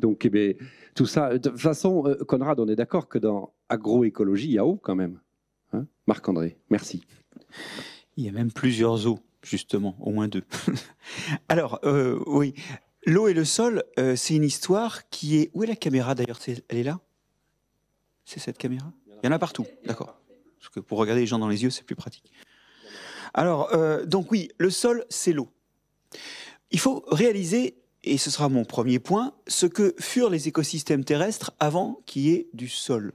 Donc, eh ben, tout ça. De toute façon, euh, Conrad, on est d'accord que dans agroécologie, il y a eau quand même. Hein Marc-André, merci. Il y a même plusieurs eaux, justement, au moins deux. Alors, euh, oui, l'eau et le sol, euh, c'est une histoire qui est. Où est la caméra d'ailleurs Elle est là C'est cette caméra Il y en a partout, d'accord. Parce que pour regarder les gens dans les yeux, c'est plus pratique. Alors, donc oui, le sol, c'est l'eau. Il faut réaliser et ce sera mon premier point, ce que furent les écosystèmes terrestres avant qu'il y ait du sol.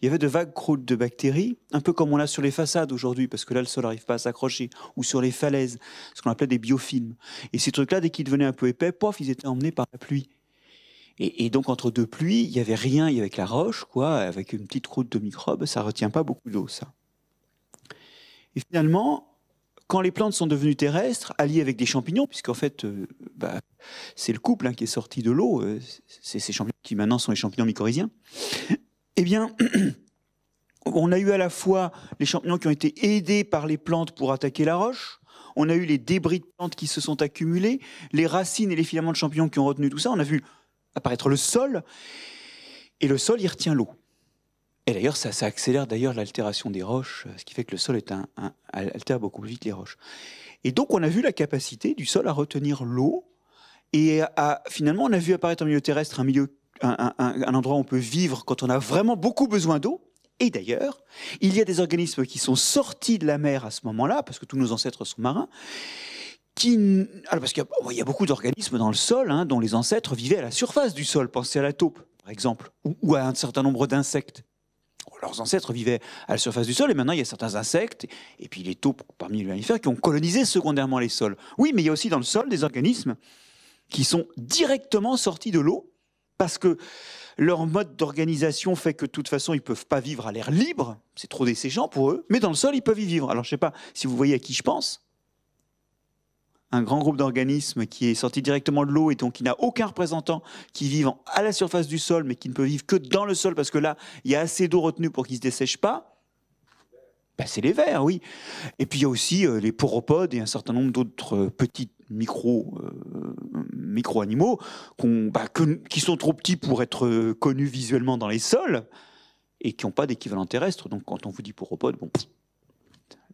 Il y avait de vagues croûtes de bactéries, un peu comme on a sur les façades aujourd'hui, parce que là le sol n'arrive pas à s'accrocher, ou sur les falaises, ce qu'on appelait des biofilms. Et ces trucs-là, dès qu'ils devenaient un peu épais, pof, ils étaient emmenés par la pluie. Et, donc entre deux pluies, il n'y avait rien, il y avait que la roche, quoi, avec une petite croûte de microbes, ça retient pas beaucoup d'eau, ça. Et finalement, quand les plantes sont devenues terrestres, alliées avec des champignons, puisqu'en fait, euh, bah, c'est le couple hein, qui est sorti de l'eau, euh, c'est ces champignons qui maintenant sont les champignons mycorhiziens, eh bien, on a eu à la fois les champignons qui ont été aidés par les plantes pour attaquer la roche, on a eu les débris de plantes qui se sont accumulés, les racines et les filaments de champignons qui ont retenu tout ça, on a vu apparaître le sol, et le sol, y retient l'eau. Et d'ailleurs, ça, ça, accélère d'ailleurs l'altération des roches, euh, ce qui fait que le sol est un, altère beaucoup plus vite les roches. Et donc, on a vu la capacité du sol à retenir l'eau. Et finalement, on a vu apparaître en milieu terrestre un, milieu, un, endroit où on peut vivre quand on a vraiment beaucoup besoin d'eau. Et d'ailleurs, il y a des organismes qui sont sortis de la mer à ce moment-là, parce que tous nos ancêtres sont marins, qui... Alors parce qu'il y, a beaucoup d'organismes dans le sol hein, dont les ancêtres vivaient à la surface du sol, pensez à la taupe par exemple, ou à un certain nombre d'insectes leurs ancêtres vivaient à la surface du sol et maintenant il y a certains insectes et puis les taupes parmi les mammifères qui ont colonisé secondairement les sols. Oui, mais il y a aussi dans le sol des organismes qui sont directement sortis de l'eau parce que leur mode d'organisation fait que de toute façon ils ne peuvent pas vivre à l'air libre, c'est trop desséchant pour eux, mais dans le sol ils peuvent y vivre. Alors je sais pas si vous voyez à qui je pense un grand groupe d'organismes qui est sorti directement de l'eau et donc qui n'a aucun représentant, qui vivent à la surface du sol, mais qui ne peut vivre que dans le sol parce que là, il y a assez d'eau retenue pour qu'ils ne se dessèchent pas. Ben, c'est les vers, oui. Et puis il y a aussi euh, les poropodes et un certain nombre d'autres euh, petits micro, euh, micro animaux ben, qui sont trop petits pour être connus visuellement dans les sols et qui n'ont pas d'équivalent terrestre. Donc quand on vous dit poropode, bon,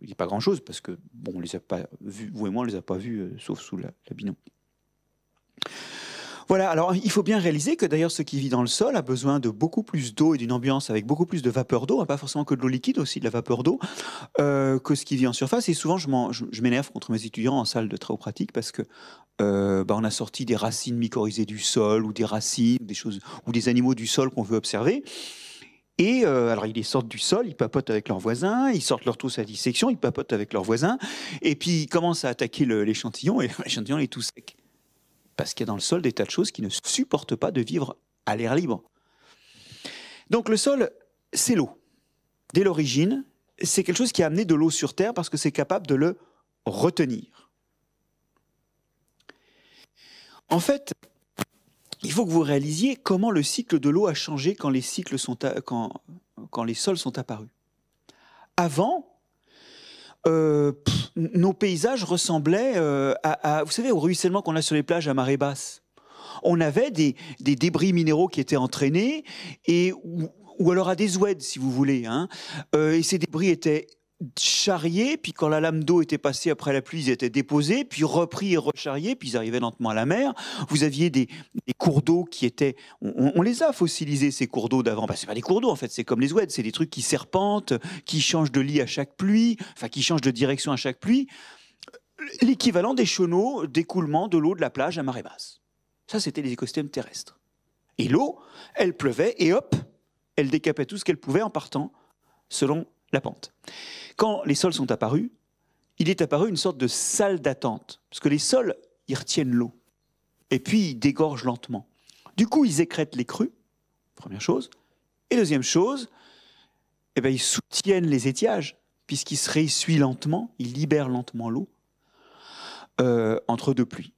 n'y a pas grand-chose parce que bon, les a pas vous et moi, on les a pas vus, euh, sauf sous binôme. Voilà, alors il faut bien réaliser que d'ailleurs ce qui vit dans le sol a besoin de beaucoup plus d'eau et d'une ambiance avec beaucoup plus de vapeur d'eau, hein, pas forcément que de l'eau liquide, aussi de la vapeur d'eau, euh, que ce qui vit en surface. Et souvent je m'énerve contre mes étudiants en salle de travaux pratiques parce que euh, bah, on a sorti des racines mycorhizées du sol ou des racines, des choses ou des animaux du sol qu'on veut observer. Et euh, alors, ils les sortent du sol, ils papotent avec leurs voisins, ils sortent leur trousse à dissection, ils papotent avec leurs voisins, et puis ils commencent à attaquer l'échantillon, et l'échantillon est tout sec. Parce qu'il y a dans le sol des tas de choses qui ne supportent pas de vivre à l'air libre. Donc le sol, c'est l'eau. Dès l'origine, c'est quelque chose qui a amené de l'eau sur Terre parce que c'est capable de le retenir. En fait, il faut que vous réalisiez comment le cycle de l'eau a changé quand les, cycles sont quand, quand les sols sont apparus. Avant, euh, nos paysages ressemblaient euh, à, vous savez, au ruissellement qu'on a sur les plages à marée basse. On avait des, débris minéraux qui étaient entraînés et ou, alors à des oueds, si vous voulez. Hein. Euh, et ces débris étaient charriés, puis quand la lame d'eau était passée après la pluie, ils étaient déposés, puis repris et recharriés, puis ils arrivaient lentement à la mer. Vous aviez des, cours d'eau qui étaient... On, les a fossilisés, ces cours d'eau d'avant. Bah, c'est pas des cours d'eau, en fait, c'est comme les ouèdes, c'est des trucs qui serpentent, qui changent de lit à chaque pluie, enfin, qui changent de direction à chaque pluie. L'équivalent des chenaux d'écoulement de l'eau de la plage à marée basse. Ça, c'était les écosystèmes terrestres. Et l'eau, elle pleuvait, et hop, elle décapait tout ce qu'elle pouvait en partant, selon la pente. Quand les sols sont apparus, il est apparu une sorte de salle d'attente, parce que les sols, ils retiennent l'eau, et puis ils dégorgent lentement. Du coup, ils écrètent les crues, première chose. Et deuxième chose, eh bien, ils soutiennent les étiages, puisqu'ils se réessuient lentement, ils libèrent lentement l'eau euh, entre deux pluies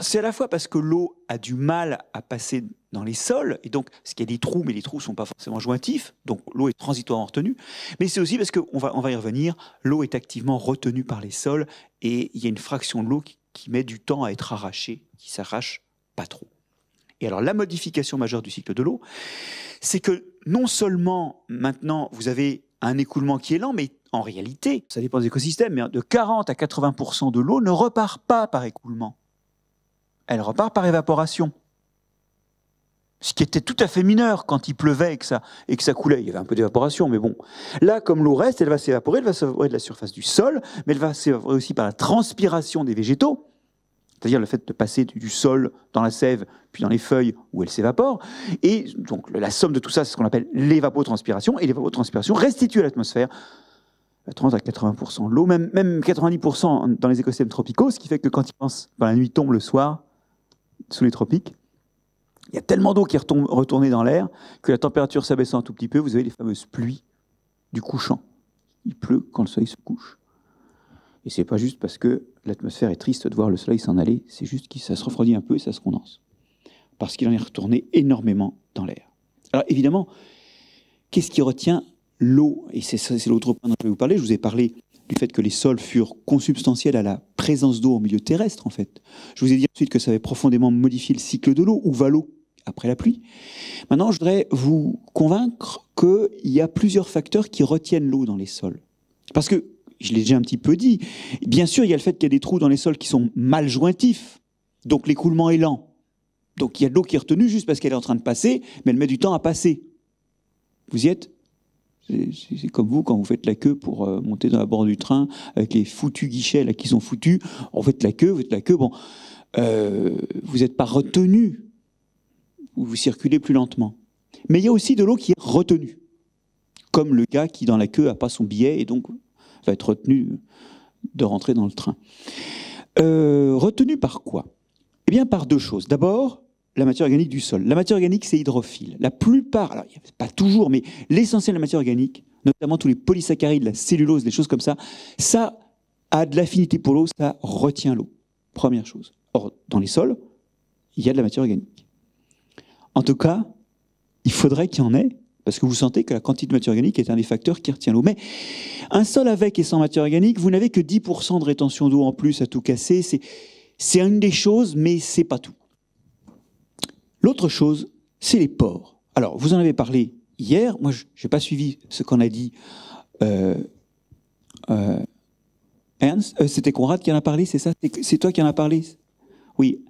c'est à la fois parce que l'eau a du mal à passer dans les sols, et donc parce qu'il y a des trous, mais les trous ne sont pas forcément jointifs, donc l'eau est transitoirement retenue, mais c'est aussi parce qu'on va, on va y revenir, l'eau est activement retenue par les sols, et il y a une fraction de l'eau qui, qui met du temps à être arrachée, qui s'arrache pas trop. Et alors la modification majeure du cycle de l'eau, c'est que non seulement maintenant vous avez un écoulement qui est lent, mais en réalité, ça dépend des écosystèmes, mais de 40 à 80% de l'eau ne repart pas par écoulement elle repart par évaporation. Ce qui était tout à fait mineur quand il pleuvait et que ça, et que ça coulait. Il y avait un peu d'évaporation, mais bon. Là, comme l'eau reste, elle va s'évaporer, elle va s'évaporer de la surface du sol, mais elle va s'évaporer aussi par la transpiration des végétaux, c'est-à-dire le fait de passer du sol dans la sève, puis dans les feuilles où elle s'évapore. Et donc la somme de tout ça, c'est ce qu'on appelle l'évapotranspiration, et l'évapotranspiration restitue à l'atmosphère 30 à 80% de l'eau, même, même 90% dans les écosystèmes tropicaux, ce qui fait que quand il pense, la nuit tombe le soir, sous les tropiques, il y a tellement d'eau qui est retournée dans l'air que la température s'abaissant un tout petit peu, vous avez les fameuses pluies du couchant. Il pleut quand le soleil se couche. Et c'est pas juste parce que l'atmosphère est triste de voir le soleil s'en aller, c'est juste que ça se refroidit un peu et ça se condense. Parce qu'il en est retourné énormément dans l'air. Alors évidemment, qu'est-ce qui retient l'eau Et c'est l'autre point dont je vais vous parler. Je vous ai parlé du fait que les sols furent consubstantiels à la présence d'eau au milieu terrestre, en fait. Je vous ai dit ensuite que ça avait profondément modifié le cycle de l'eau, ou va l'eau après la pluie. Maintenant, je voudrais vous convaincre qu'il y a plusieurs facteurs qui retiennent l'eau dans les sols. Parce que, je l'ai déjà un petit peu dit, bien sûr, il y a le fait qu'il y a des trous dans les sols qui sont mal jointifs, donc l'écoulement est lent. Donc il y a de l'eau qui est retenue juste parce qu'elle est en train de passer, mais elle met du temps à passer. Vous y êtes c'est comme vous, quand vous faites la queue pour euh, monter dans la bord du train, avec les foutus guichets là qui sont foutus, vous fait la queue, vous faites la queue, bon, euh, vous n'êtes pas retenu, vous circulez plus lentement. Mais il y a aussi de l'eau qui est retenue, comme le gars qui dans la queue n'a pas son billet et donc va être retenu de rentrer dans le train. Euh, retenu par quoi Eh bien par deux choses. D'abord, la matière organique du sol. La matière organique, c'est hydrophile. La plupart, alors pas toujours, mais l'essentiel de la matière organique, notamment tous les polysaccharides, la cellulose, des choses comme ça, ça a de l'affinité pour l'eau, ça retient l'eau. Première chose. Or, dans les sols, il y a de la matière organique. En tout cas, il faudrait qu'il y en ait, parce que vous sentez que la quantité de matière organique est un des facteurs qui retient l'eau. Mais un sol avec et sans matière organique, vous n'avez que 10% de rétention d'eau en plus à tout casser. C'est une des choses, mais c'est pas tout. L'autre chose, c'est les ports. Alors, vous en avez parlé hier. Moi, je n'ai pas suivi ce qu'on a dit. Euh, euh, Ernst, euh, c'était Conrad qui en a parlé, c'est ça C'est toi qui en as parlé oui.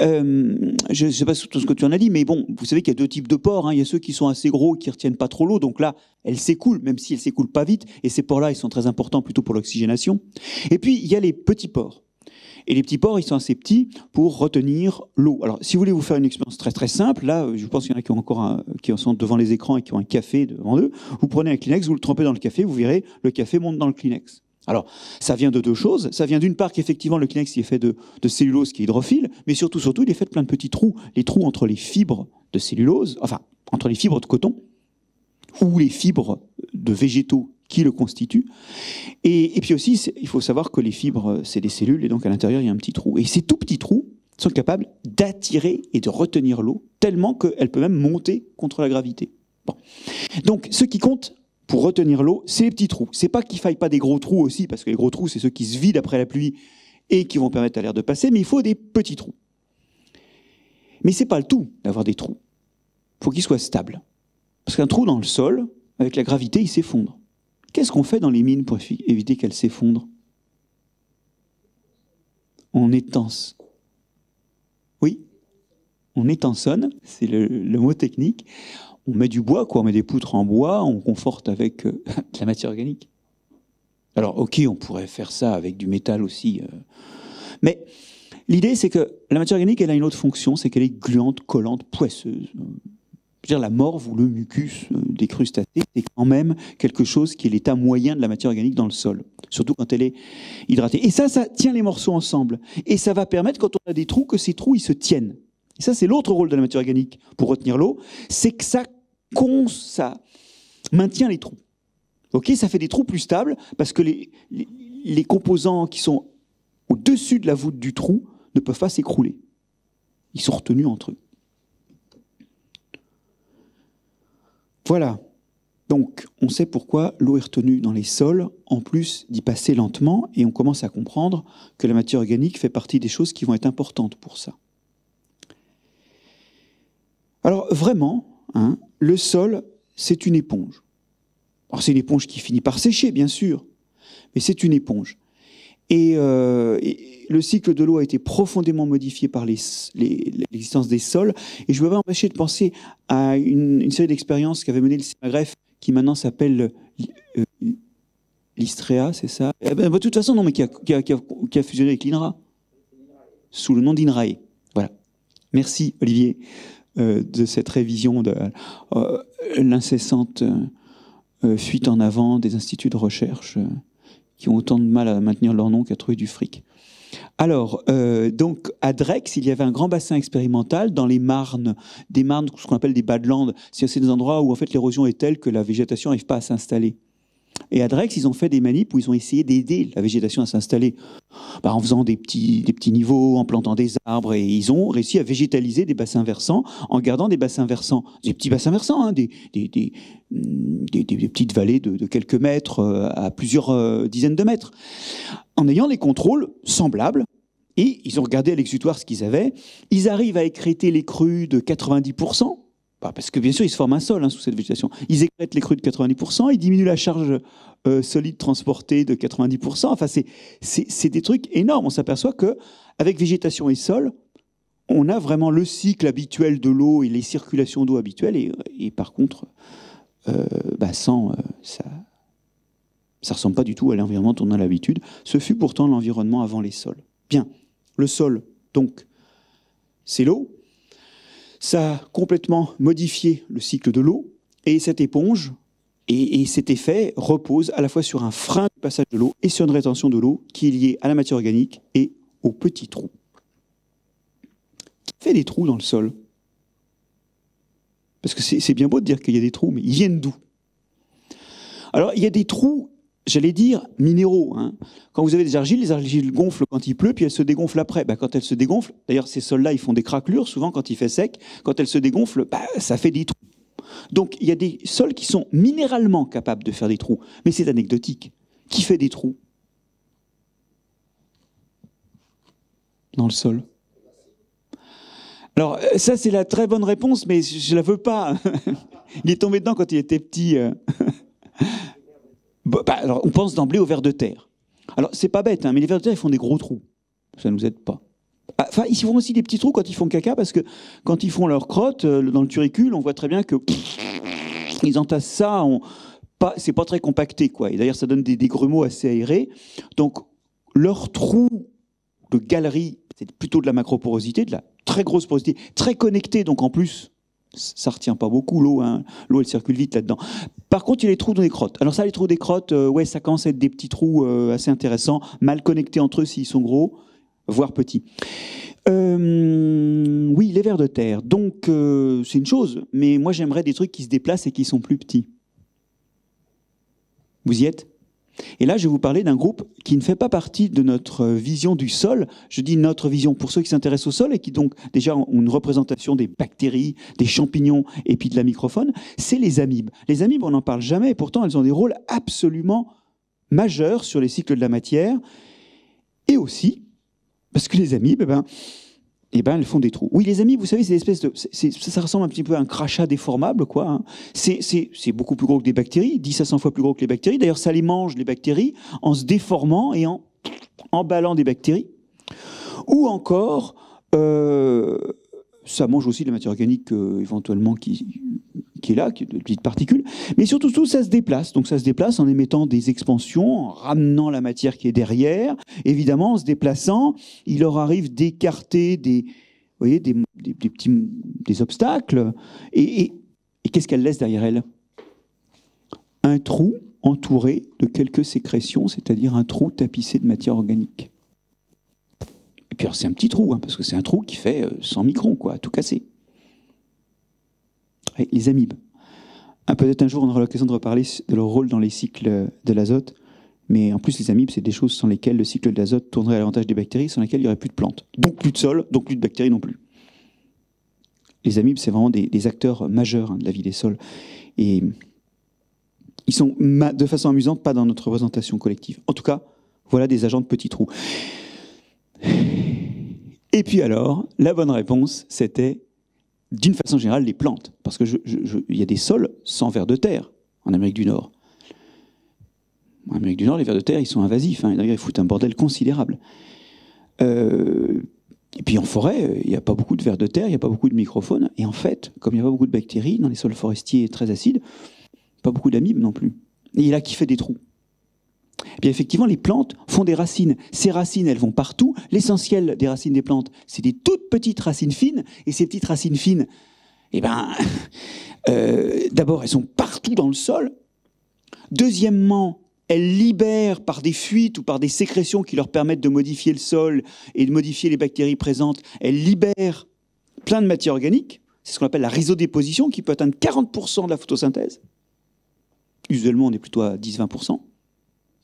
je ne sais pas tout ce que tu en as dit, mais bon, vous savez qu'il y a deux types de ports. Hein. Il y a ceux qui sont assez gros, qui retiennent pas trop l'eau, donc là, elle s'écoule, même si elle s'écoule pas vite. Et ces ports-là, ils sont très importants plutôt pour l'oxygénation. Et puis, il y a les petits ports. Et les petits pores, ils sont assez petits pour retenir l'eau. Alors, si vous voulez vous faire une expérience très très simple, là, euh, je pense qu'il y en a qui encore qui sont devant les écrans et qui ont un café devant eux. Vous prenez un Kleenex, vous le trempez dans le café, vous verrez, le café monte dans le Kleenex. Alors, ça vient de deux choses. Ça vient d'une part qu'effectivement, le Kleenex il est fait de, cellulose qui est hydrophile, mais surtout, surtout, il est fait de plein de petits trous. Les trous entre les fibres de cellulose, enfin, entre les fibres de coton ou les fibres de végétaux qui le constitue. Et, puis aussi, il faut savoir que les fibres, euh, c'est des cellules, et donc à l'intérieur, il y a un petit trou. Et ces tout petits trous sont capables d'attirer et de retenir l'eau, tellement qu'elle peut même monter contre la gravité. Donc, ce qui compte pour retenir l'eau, c'est les petits trous. C'est pas qu'il faille pas des gros trous aussi, parce que les gros trous, c'est ceux qui se vident après la pluie et qui vont permettre à l'air de passer, mais il faut des petits trous. Mais c'est pas le tout d'avoir des trous. Il faut qu'ils soient stables. Parce qu'un trou dans le sol, avec la gravité, il s'effondre. Qu'est-ce qu'on fait dans les mines pour éviter qu'elles s'effondrent On étance. Oui, on étansonne, c'est le, mot technique. On met du bois, quoi, on met des poutres en bois, on conforte avec euh, de la matière organique. Alors, ok, on pourrait faire ça avec du métal aussi. Euh. Mais l'idée, c'est que la matière organique, elle a une autre fonction, c'est qu'elle est gluante, collante, poisseuse dire, la morve ou le mucus euh, des crustacés, c'est quand même quelque chose qui est l'état moyen de la matière organique dans le sol, surtout quand elle est hydratée. Et ça, ça tient les morceaux ensemble. Et ça va permettre, quand on a des trous, que ces trous, ils se tiennent. Et ça, c'est l'autre rôle de la matière organique pour retenir l'eau, c'est que ça, con, ça maintient les trous. Ok, ça fait des trous plus stables parce que les, les composants qui sont au-dessus de la voûte du trou ne peuvent pas s'écrouler. Ils sont retenus entre eux. Voilà. Donc, on sait pourquoi l'eau est retenue dans les sols, en plus d'y passer lentement, et on commence à comprendre que la matière organique fait partie des choses qui vont être importantes pour ça. Alors, vraiment, hein, le sol, c'est une éponge. Alors, c'est une éponge qui finit par sécher, bien sûr, mais c'est une éponge. Euh, et, le cycle de l'eau a été profondément modifié par l'existence des sols. Et je ne veux pas empêcher de penser à une, série d'expériences qu'avait mené le CIMAGREF, qui maintenant s'appelle euh, l'Istrea, c'est ça eh ben, De toute façon, non, mais qui a, fusionné avec l'INRA, sous le nom d'INRAE. Voilà. Merci, Olivier, euh, de cette révision de l'incessante fuite en avant des instituts de recherche qui ont autant de mal à maintenir leur nom qu'à trouver du fric. Alors, euh, donc à Drex, il y avait un grand bassin expérimental dans les marnes, des marnes, ce qu'on appelle des badlands. C'est des endroits où en fait l'érosion est telle que la végétation n'arrive pas à s'installer. Et à Drex, ils ont fait des manips où ils ont essayé d'aider la végétation à s'installer. Bah, en faisant des petits, des petits niveaux, en plantant des arbres, et ils ont réussi à végétaliser des bassins versants en gardant des bassins versants, des petits bassins versants, hein, mm, des, des, petites vallées de, quelques mètres euh, à plusieurs euh, dizaines de mètres, en ayant les contrôles semblables. Et ils ont regardé à l'exutoire ce qu'ils avaient. Ils arrivent à écréter les crues de 90% parce que bien sûr, ils se forment un sol hein, sous cette végétation. Ils écrètent les crues de 90%, ils diminuent la charge euh, solide transportée de 90%. Enfin, c'est des trucs énormes. On s'aperçoit que avec végétation et sol, on a vraiment le cycle habituel de l'eau et les circulations d'eau habituelles. Et, par contre, euh, bah, sans euh, ça, ça ressemble pas du tout à l'environnement dont on a l'habitude. Ce fut pourtant l'environnement avant les sols. Bien, le sol, donc, c'est l'eau, ça a complètement modifié le cycle de l'eau et cette éponge et, cet effet repose à la fois sur un frein du passage de l'eau et sur une rétention de l'eau qui est liée à la matière organique et aux petits trous. Qui fait des trous dans le sol Parce que c'est bien beau de dire qu'il y a des trous, mais ils viennent d'où Alors, il y a des trous j'allais dire minéraux. Hein. Quand vous avez des argiles, les argiles gonflent quand il pleut, puis elles se dégonflent après. Bah, quand elles se dégonflent, d'ailleurs ces sols-là, ils font des craquelures souvent quand il fait sec. Quand elles se dégonflent, bah, ça fait des trous. Donc il y a des sols qui sont minéralement capables de faire des trous, mais c'est anecdotique. Qui fait des trous dans le sol Alors euh, ça c'est la très bonne réponse, mais je ne la veux pas. il est tombé dedans quand il était petit. Euh. Bah, bah, alors, on pense d'emblée aux vers de terre. Alors, c'est pas bête, hein, mais les vers de terre, ils font des gros trous. Ça ne nous aide pas. Ah, enfin, ils font aussi des petits trous quand ils font caca, parce que quand ils font leur crotte, euh, dans le turicule, on voit très bien que. Ils entassent ça, on... pas... c'est pas très compacté, quoi. Et d'ailleurs, ça donne des, des grumeaux assez aérés. Donc, leur trou de galerie, c'est plutôt de la macroporosité, de la très grosse porosité, très connectée, donc en plus, ça retient pas beaucoup l'eau. Hein. L'eau, elle circule vite là-dedans. Par contre, il y a les trous dans les crottes. Alors ça, les trous des crottes, euh, ouais, ça commence à être des petits trous euh, assez intéressants, mal connectés entre eux s'ils sont gros, voire petits. Euh, oui, les vers de terre. Donc, c'est une chose, mais moi, j'aimerais des trucs qui se déplacent et qui sont plus petits. Vous y êtes et là, je vais vous parler d'un groupe qui ne fait pas partie de notre vision du sol. Je dis notre vision pour ceux qui s'intéressent au sol et qui donc déjà ont une représentation des bactéries, des champignons et puis de la microphone. C'est les amibes. Les amibes, on n'en parle jamais et pourtant elles ont des rôles absolument majeurs sur les cycles de la matière. Et aussi, parce que les amibes, eh ben, eh ben, elles font des trous. Oui, les amis, vous savez, c'est l'espèce de, ça ressemble un petit peu à un crachat déformable, quoi. Hein. C'est beaucoup plus gros que des bactéries, 10 à 100 fois plus gros que les bactéries. D'ailleurs, ça les mange, les bactéries, en se déformant et en emballant des bactéries. Ou encore, euh, ça mange aussi de la matière organique euh, éventuellement qui, est là, qui est de petites particules. Mais surtout, tout, ça se déplace. Donc ça se déplace en émettant des expansions, en ramenant la matière qui est derrière. Évidemment, en se déplaçant, il leur arrive d'écarter des, petits, des obstacles. et qu'est-ce qu'elle laisse derrière elle Un trou entouré de quelques sécrétions, c'est-à-dire un trou tapissé de matière organique puis c'est un petit trou, hein, parce que c'est un trou qui fait 100 euh, microns, quoi, tout cassé. les amibes. Ah, peut-être un jour on aura l'occasion de reparler de leur rôle dans les cycles de l'azote, mais en plus les amibes, c'est des choses sans lesquelles le cycle de l'azote tournerait à l'avantage des bactéries, sans lesquelles il n'y aurait plus de plantes. Donc plus de sol, donc plus de bactéries non plus. Les amibes, c'est vraiment des, acteurs majeurs hein, de la vie des sols. Et ils sont, de façon amusante, pas dans notre représentation collective. En tout cas, voilà des agents de petits trous. Et puis alors, la bonne réponse, c'était d'une façon générale les plantes, parce qu'il y a des sols sans vers de terre en Amérique du Nord. En Amérique du Nord, les vers de terre, ils sont invasifs, hein. ils foutent un bordel considérable. Euh, et puis en forêt, il n'y a pas beaucoup de vers de terre, il n'y a pas beaucoup de microphones, et en fait, comme il n'y a pas beaucoup de bactéries dans les sols forestiers très acides, pas beaucoup d'amibes non plus. Et il a qui fait des trous eh bien effectivement, les plantes font des racines. Ces racines, elles vont partout. L'essentiel des racines des plantes, c'est des toutes petites racines fines. Et ces petites racines fines, eh ben, euh, d'abord, elles sont partout dans le sol. Deuxièmement, elles libèrent par des fuites ou par des sécrétions qui leur permettent de modifier le sol et de modifier les bactéries présentes. Elles libèrent plein de matières organiques. C'est ce qu'on appelle la rhizodéposition qui peut atteindre 40% de la photosynthèse. Usuellement, on est plutôt à 10-20%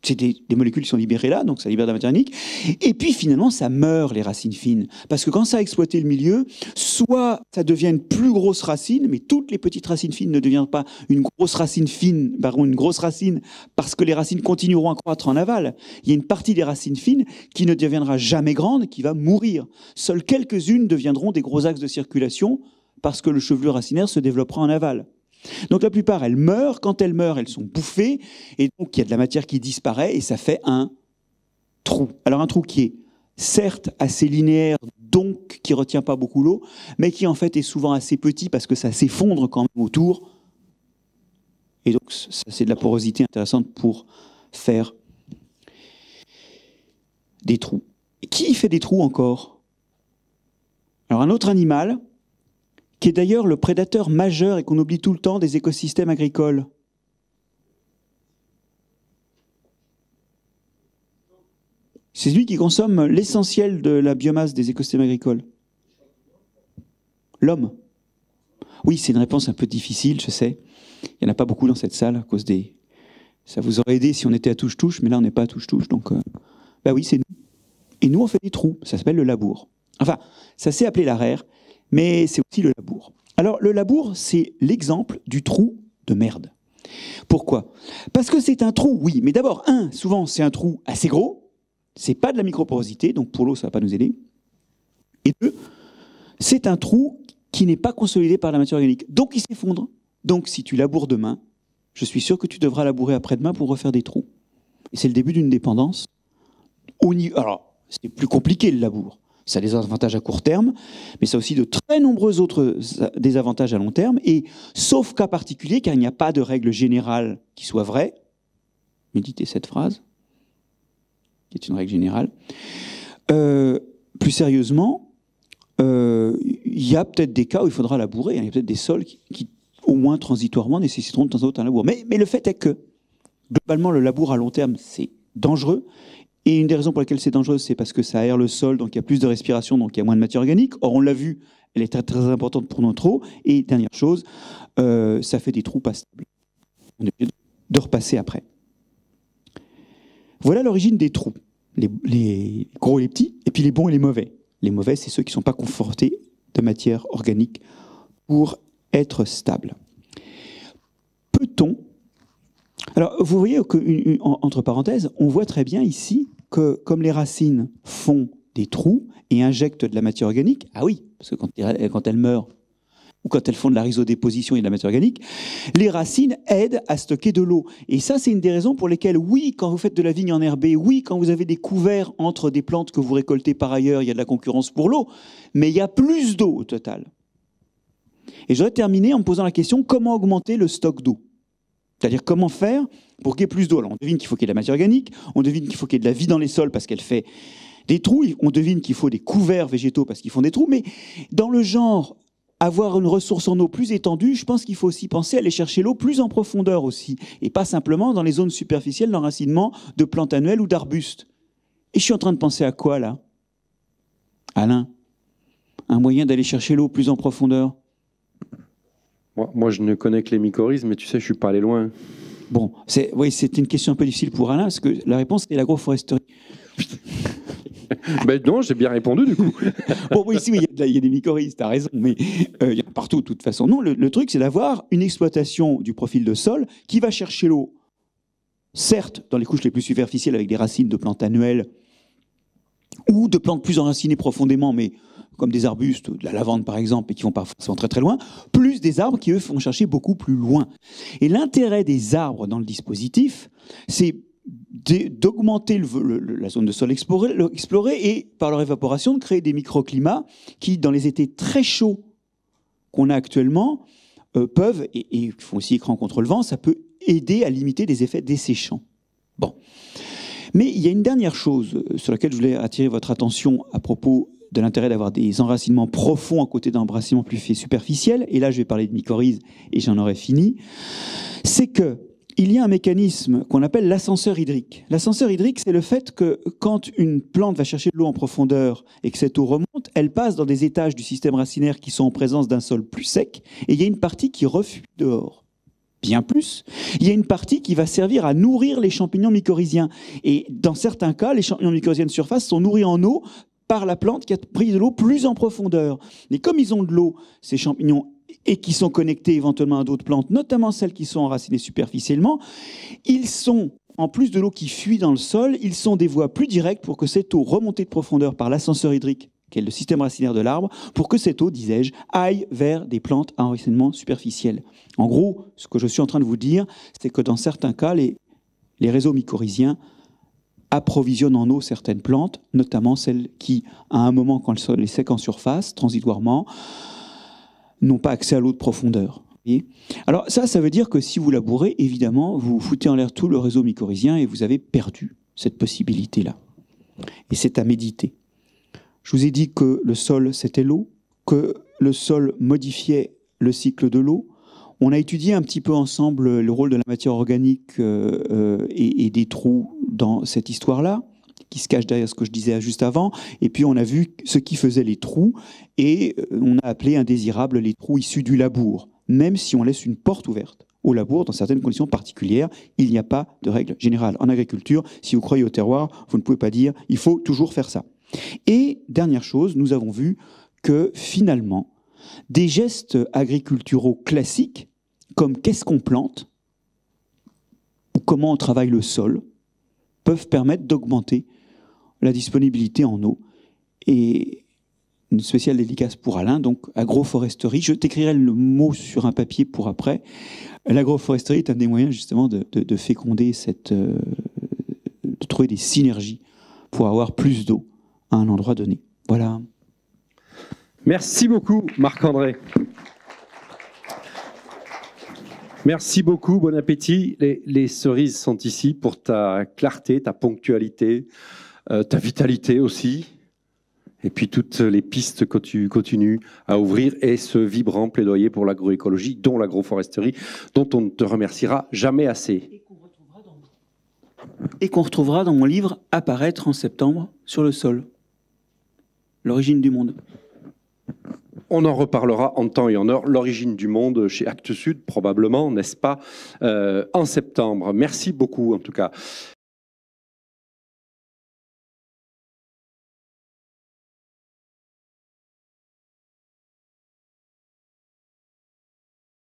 c'est des, molécules qui sont libérées là, donc ça libère de la matière unique. Et puis finalement, ça meurt les racines fines. Parce que quand ça a exploité le milieu, soit ça devient une plus grosse racine, mais toutes les petites racines fines ne deviennent pas une grosse racine fine, une grosse racine, parce que les racines continueront à croître en aval. Il y a une partie des racines fines qui ne deviendra jamais grande, qui va mourir. Seules quelques-unes deviendront des gros axes de circulation, parce que le chevelu racinaire se développera en aval. Donc la plupart, elles meurent. Quand elles meurent, elles sont bouffées. Et donc il y a de la matière qui disparaît et ça fait un trou. Alors un trou qui est certes assez linéaire, donc qui retient pas beaucoup l'eau, mais qui en fait est souvent assez petit parce que ça s'effondre quand même autour. Et donc c'est de la porosité intéressante pour faire des trous. qui fait des trous encore Alors un autre animal, qui est d'ailleurs le prédateur majeur et qu'on oublie tout le temps des écosystèmes agricoles. C'est lui qui consomme l'essentiel de la biomasse des écosystèmes agricoles. L'homme. Oui, c'est une réponse un peu difficile, je sais. Il n'y en a pas beaucoup dans cette salle à cause des... Ça vous aurait aidé si on était à touche-touche, mais là on n'est pas à touche-touche, donc... Euh, bah oui, c'est nous. Et nous on fait des trous, ça s'appelle le labour. Enfin, ça s'est appelé rare mais c'est aussi le labour. Alors le labour, c'est l'exemple du trou de merde. Pourquoi Parce que c'est un trou, oui, mais d'abord, un, souvent c'est un trou assez gros, c'est pas de la microporosité, donc pour l'eau ça va pas nous aider. Et deux, c'est un trou qui n'est pas consolidé par la matière organique, donc il s'effondre. Donc si tu laboures demain, je suis sûr que tu devras labourer après-demain pour refaire des trous. Et c'est le début d'une dépendance. Au Alors, c'est plus compliqué le labour. Ça a des avantages à court terme, mais ça a aussi de très nombreux autres euh, désavantages à long terme, et sauf cas particulier, car il n'y a pas de règle générale qui soit vraie, méditez cette phrase, qui est une règle générale, euh, plus sérieusement, euh, il y a peut-être des cas où il faudra labourer, hein, il y a peut-être des sols qui, au moins transitoirement, nécessiteront de temps en temps un labour. Mais, mais le fait est que, globalement, le labour à long terme, c'est dangereux, et une des raisons pour lesquelles c'est dangereux, c'est parce que ça aère le sol, donc il y a plus de respiration, donc il y a moins de matière organique. Or, on l'a vu, elle est très, importante pour notre eau. Et dernière chose, euh, ça fait des trous pas stables. On est obligé de repasser après. Voilà l'origine des trous. Les, les, gros et les petits, et puis les bons et les mauvais. Les mauvais, c'est ceux qui ne sont pas confortés de matière organique pour être stables. Peut-on alors, vous voyez entre parenthèses, on voit très bien ici que comme les racines font des trous et injectent de la matière organique, ah oui, parce que quand, quand elles meurent, ou quand elles font de la rhizodéposition et de la matière organique, les racines aident à stocker de l'eau. Et ça, c'est une des raisons pour lesquelles, oui, quand vous faites de la vigne en herbe, oui, quand vous avez des couverts entre des plantes que vous récoltez par ailleurs, il y a de la concurrence pour l'eau, mais il y a plus d'eau au total. Et j'aurais terminé en me posant la question, comment augmenter le stock d'eau c'est-à-dire comment faire pour qu'il y ait plus d'eau. Alors on devine qu'il faut qu'il y ait de la matière organique, on devine qu'il faut qu'il y ait de la vie dans les sols parce qu'elle fait des trous, on devine qu'il faut des couverts végétaux parce qu'ils font des trous, mais dans le genre avoir une ressource en eau plus étendue, je pense qu'il faut aussi penser à aller chercher l'eau plus en profondeur aussi, et pas simplement dans les zones superficielles d'enracinement de plantes annuelles ou d'arbustes. Et je suis en train de penser à quoi là Alain Un moyen d'aller chercher l'eau plus en profondeur moi, moi, je ne connais que les mycorhizes, mais tu sais, je suis pas allé loin. Bon, c'est oui, c'est une question un peu difficile pour Alain, parce que la réponse est l'agroforesterie. ben non, j'ai bien répondu du coup. bon, oui, si, il y, a des mycorhizes, tu as raison, mais euh, il y en a partout de toute façon. Non, le truc, c'est d'avoir une exploitation du profil de sol qui va chercher l'eau, certes, dans les couches les plus superficielles avec des racines de plantes annuelles ou de plantes plus enracinées profondément, mais comme des arbustes, de la lavande par exemple, et qui vont parfois très très loin, plus des arbres qui eux vont chercher beaucoup plus loin. Et l'intérêt des arbres dans le dispositif, c'est d'augmenter la zone de sol explorée, et par leur évaporation de créer des microclimats qui, dans les étés très chauds qu'on a actuellement, euh, peuvent, et, qui font aussi écran contre le vent, ça peut aider à limiter les effets desséchants. Bon. Mais il y a une dernière chose euh, sur laquelle je voulais attirer votre attention à propos de l'intérêt d'avoir des enracinements profonds à côté d'un d'enracinements plus superficiel, et là je vais parler de mycorhize et j'en aurai fini, c'est que il y a un mécanisme qu'on appelle l'ascenseur hydrique. L'ascenseur hydrique, c'est le fait que quand une plante va chercher de l'eau en profondeur et que cette eau remonte, elle passe dans des étages du système racinaire qui sont en présence d'un sol plus sec, et il y a une partie qui refuse dehors. Bien plus, il y a une partie qui va servir à nourrir les champignons mycorhiziens. Et dans certains cas, les champignons mycorhiziens de surface sont nourris en eau par la plante qui a pris de l'eau plus en profondeur. Mais comme ils ont de l'eau, ces champignons, et qui sont connectés éventuellement à d'autres plantes, notamment celles qui sont enracinées superficiellement, ils sont, en plus de l'eau qui fuit dans le sol, ils sont des voies plus directes pour que cette eau remontée de profondeur par l'ascenseur hydrique qui est le système racinaire de l'arbre, pour que cette eau, disais-je, aille vers des plantes à enracinement superficiel. En gros, ce que je suis en train de vous dire, c'est que dans certains cas, les, les réseaux mycorhiziens approvisionne en eau certaines plantes, notamment celles qui, à un moment quand le sol est sec en surface, transitoirement, n'ont pas accès à l'eau de profondeur. Alors ça, ça veut dire que si vous labourez, évidemment, vous foutez en l'air tout le réseau mycorhizien et vous avez perdu cette possibilité-là. Et c'est à méditer. Je vous ai dit que le sol, c'était l'eau, que le sol modifiait le cycle de l'eau. On a étudié un petit peu ensemble le rôle de la matière organique euh, euh, et, des trous dans cette histoire-là qui se cache derrière ce que je disais juste avant. Et puis on a vu ce qui faisait les trous et euh, on a appelé indésirables les trous issus du labour. Même si on laisse une porte ouverte au labour, dans certaines conditions particulières, il n'y a pas de règle générale. En agriculture, si vous croyez au terroir, vous ne pouvez pas dire il faut toujours faire ça. Et dernière chose, nous avons vu que finalement, des gestes agriculturaux classiques, comme qu'est-ce qu'on plante, ou comment on travaille le sol, peuvent permettre d'augmenter la disponibilité en eau. Et une spéciale dédicace pour Alain, donc agroforesterie. Je t'écrirai le mot sur un papier pour après. L'agroforesterie est un des moyens justement de, féconder cette, euh, de trouver des synergies pour avoir plus d'eau à un endroit donné. Voilà. Merci beaucoup, Marc-André. Merci beaucoup, bon appétit. Les, cerises sont ici pour ta clarté, ta ponctualité, euh, ta vitalité aussi, et puis toutes les pistes que tu continues à ouvrir et ce vibrant plaidoyer pour l'agroécologie, dont l'agroforesterie, dont on ne te remerciera jamais assez. Et qu'on retrouvera dans mon livre Apparaître en septembre sur le sol. L'origine du monde. On en reparlera en temps et en heure. L'origine du monde chez Actes Sud, probablement, n'est-ce pas, euh, en septembre. Merci beaucoup, en tout cas.